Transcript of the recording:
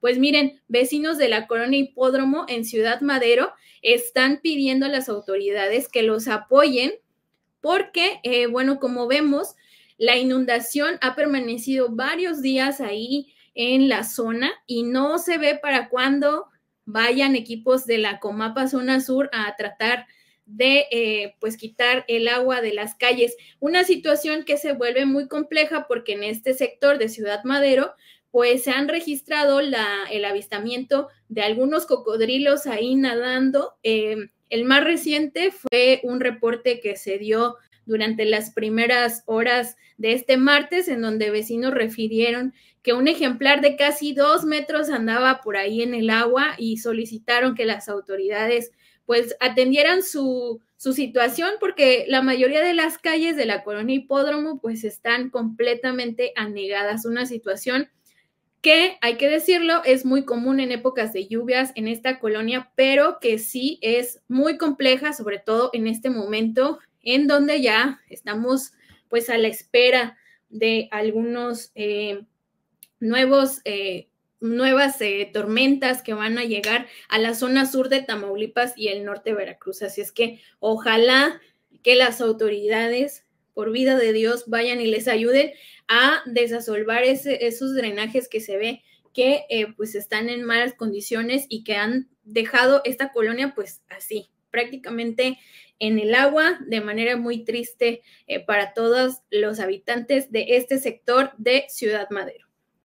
Pues miren, vecinos de la Corona Hipódromo en Ciudad Madero están pidiendo a las autoridades que los apoyen porque, eh, bueno, como vemos, la inundación ha permanecido varios días ahí en la zona y no se ve para cuándo vayan equipos de la Comapa Zona Sur a tratar de eh, pues quitar el agua de las calles. Una situación que se vuelve muy compleja porque en este sector de Ciudad Madero pues se han registrado el avistamiento de algunos cocodrilos ahí nadando. Em, el más reciente fue un reporte que se dio durante las primeras horas de este martes, en donde vecinos refirieron que un ejemplar de casi dos metros andaba por ahí en el agua y solicitaron que las autoridades pues atendieran su, situación porque la mayoría de las calles de la colonia hipódromo pues están completamente anegadas, una situación que hay que decirlo, es muy común en épocas de lluvias en esta colonia, pero que sí es muy compleja, sobre todo en este momento en donde ya estamos pues a la espera de algunos eh, nuevos eh, nuevas eh, tormentas que van a llegar a la zona sur de Tamaulipas y el norte de Veracruz. Así es que ojalá que las autoridades por vida de Dios, vayan y les ayuden a desasolvar esos drenajes que se ve que eh, pues están en malas condiciones y que han dejado esta colonia pues así, prácticamente en el agua de manera muy triste eh, para todos los habitantes de este sector de Ciudad Madero.